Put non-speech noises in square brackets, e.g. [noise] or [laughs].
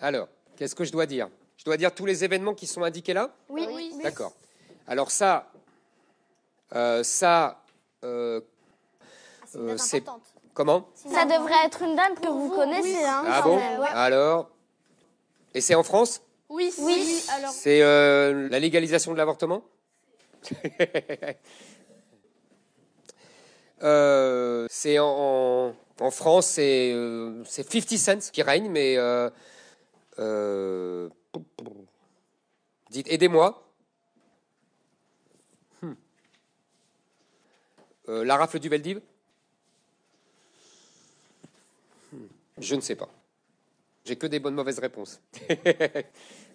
Alors, qu'est-ce que je dois dire Je dois dire tous les événements qui sont indiqués là Oui. oui. D'accord. Alors ça, euh, ça, euh, c'est euh, comment Ça devrait être une dame que vous, connaissez. Hein, ah bon Alors, et c'est en France Oui. Oui. C'est la légalisation de l'avortement [laughs] C'est en, en, France, c'est 50 cents qui règne, mais euh, dites, aidez-moi. Hmm. Euh, la rafle du Veldiv hmm. Je ne sais pas. J'ai que des bonnes mauvaises réponses. [laughs]